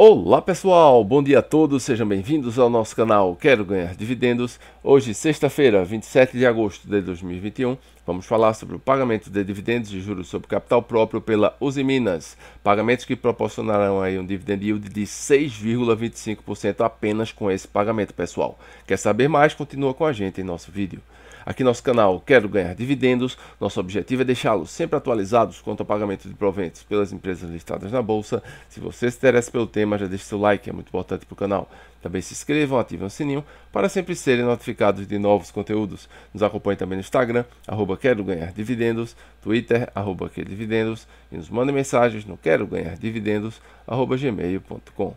Olá pessoal, bom dia a todos, sejam bem-vindos ao nosso canal Quero Ganhar Dividendos. Hoje, sexta-feira, 27 de agosto de 2021, vamos falar sobre o pagamento de dividendos e juros sobre capital próprio pela Uzi Minas. Pagamentos que proporcionarão aí um dividend yield de 6,25% apenas com esse pagamento, pessoal. Quer saber mais? Continua com a gente em nosso vídeo. Aqui nosso canal Quero Ganhar Dividendos. Nosso objetivo é deixá-los sempre atualizados quanto ao pagamento de proventos pelas empresas listadas na Bolsa. Se você se interessa pelo tema, já deixe seu like, é muito importante para o canal. Também se inscrevam, ativem o sininho para sempre serem notificados de novos conteúdos. Nos acompanhe também no Instagram, arroba Quero Ganhar Dividendos, Twitter, arroba Dividendos e nos mandem mensagens no quero ganhar dividendos, arroba gmail.com.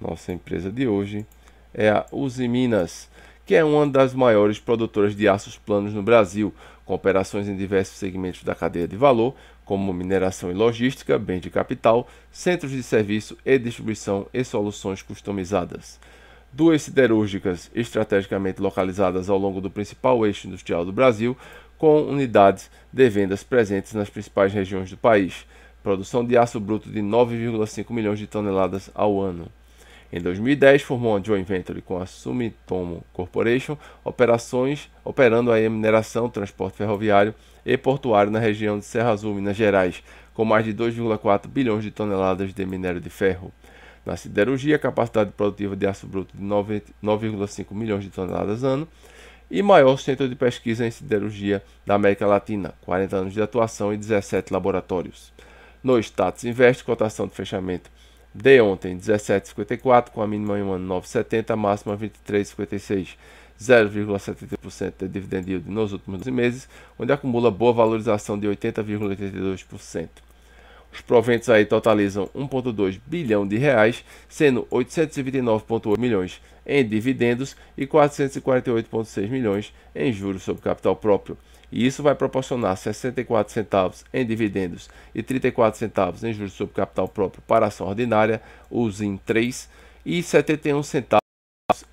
Nossa empresa de hoje é a Uzi Minas que é uma das maiores produtoras de aços planos no Brasil, com operações em diversos segmentos da cadeia de valor, como mineração e logística, bens de capital, centros de serviço e distribuição e soluções customizadas. Duas siderúrgicas estrategicamente localizadas ao longo do principal eixo industrial do Brasil, com unidades de vendas presentes nas principais regiões do país. Produção de aço bruto de 9,5 milhões de toneladas ao ano. Em 2010, formou a joint venture com a Sumitomo Corporation, operações operando a mineração, transporte ferroviário e portuário na região de Serra Azul, Minas Gerais, com mais de 2,4 bilhões de toneladas de minério de ferro. Na siderurgia, capacidade produtiva de aço bruto de 9,5 milhões de toneladas ano e maior centro de pesquisa em siderurgia da América Latina, 40 anos de atuação e 17 laboratórios. No Status Invest, cotação de fechamento de ontem 17,54 com a mínima em 1,970, a máxima 23,56. 0,70% de dividend yield nos últimos 12 meses, onde acumula boa valorização de 80,82%. Os proventos aí totalizam 1,2 bilhão de reais, sendo 829,8 milhões em dividendos e 448,6 milhões em juros sobre capital próprio. E isso vai proporcionar 64 centavos em dividendos e 34 centavos em juros sobre capital próprio para ação ordinária, o ZIN 3, e 71 centavos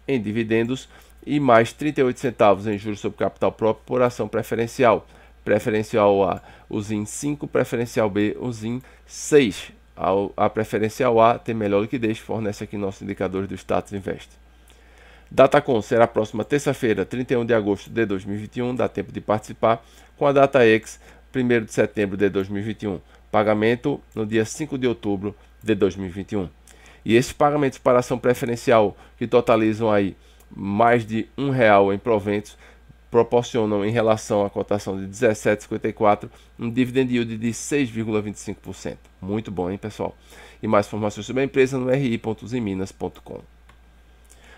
em dividendos e mais 38 centavos em juros sobre capital próprio por ação preferencial preferencial A, usin ZIN 5, preferencial B, usin ZIN 6. A, preferencial A tem melhor liquidez, fornece aqui nossos indicadores do status invest. DataCon será próxima terça-feira, 31 de agosto de 2021, dá tempo de participar, com a data ex, 1 de setembro de 2021. Pagamento no dia 5 de outubro de 2021. E esses pagamentos para ação preferencial, que totalizam aí mais de um real em proventos, proporcionam em relação à cotação de 17,54 um dividend yield de 6,25%. Muito bom, hein, pessoal? E mais informações sobre a empresa no ri.usiminas.com.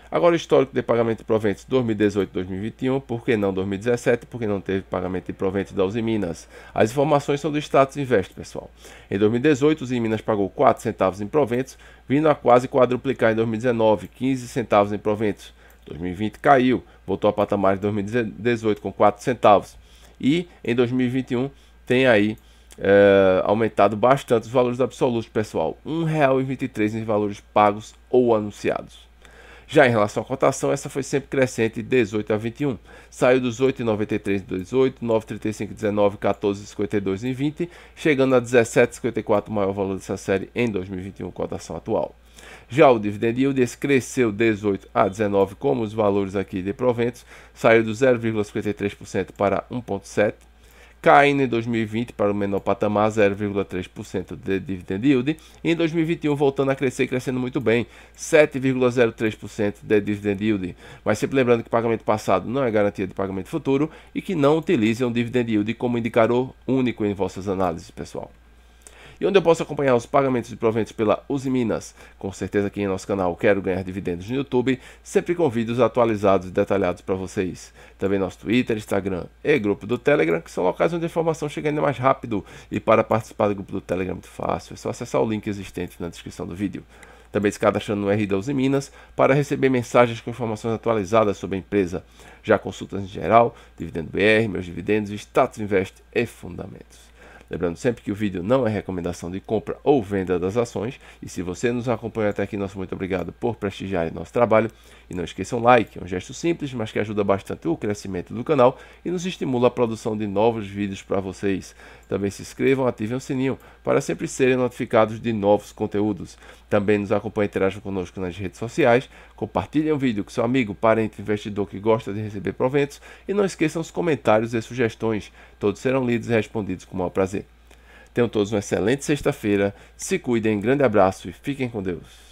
Agora o histórico de pagamento de proventos 2018-2021, por que não 2017, porque não teve pagamento de proventos da USIMINAS. As informações são do Status Invest, pessoal. Em 2018, Uzi Minas pagou 4 centavos em proventos, vindo a quase quadruplicar em 2019, 15 centavos em proventos. 2020 caiu, voltou a patamar de 2018 com 4 centavos. E em 2021 tem aí é, aumentado bastante os valores absolutos, pessoal. R$ 1,23 em valores pagos ou anunciados. Já em relação à cotação, essa foi sempre crescente de 18 a 21. Saiu dos 8,93 em 18, 9,35 em 19, 14,52 em 20, chegando a 17,54 o maior valor dessa série em 2021, cotação atual. Já o dividend yield cresceu 18 a 19, como os valores aqui de proventos, saiu do 0,53% para 1,7%, caindo em 2020 para o menor patamar, 0,3% de dividend yield, e em 2021 voltando a crescer, crescendo muito bem, 7,03% de dividend yield. Mas sempre lembrando que pagamento passado não é garantia de pagamento futuro e que não utilizem o dividend yield como indicador único em vossas análises, pessoal e onde eu posso acompanhar os pagamentos de proventos pela Uzi Minas. Com certeza aqui em nosso canal Quero Ganhar Dividendos no YouTube, sempre com vídeos atualizados e detalhados para vocês. Também nosso Twitter, Instagram e grupo do Telegram, que são locais onde a informação chega ainda mais rápido e para participar do grupo do Telegram é muito fácil, é só acessar o link existente na descrição do vídeo também se cadastrando no R12 Minas para receber mensagens com informações atualizadas sobre a empresa, já consultas em geral, dividendo BR, meus dividendos, status invest e fundamentos. Lembrando sempre que o vídeo não é recomendação de compra ou venda das ações. E se você nos acompanha até aqui, nosso muito obrigado por prestigiar nosso trabalho. E não esqueça um like, é um gesto simples, mas que ajuda bastante o crescimento do canal e nos estimula a produção de novos vídeos para vocês. Também se inscrevam, ativem o sininho para sempre serem notificados de novos conteúdos. Também nos acompanhem e interajam conosco nas redes sociais. Compartilhem o vídeo com seu amigo, parente, investidor que gosta de receber proventos. E não esqueçam os comentários e sugestões. Todos serão lidos e respondidos com o maior prazer. Tenham todos uma excelente sexta-feira. Se cuidem, grande abraço e fiquem com Deus.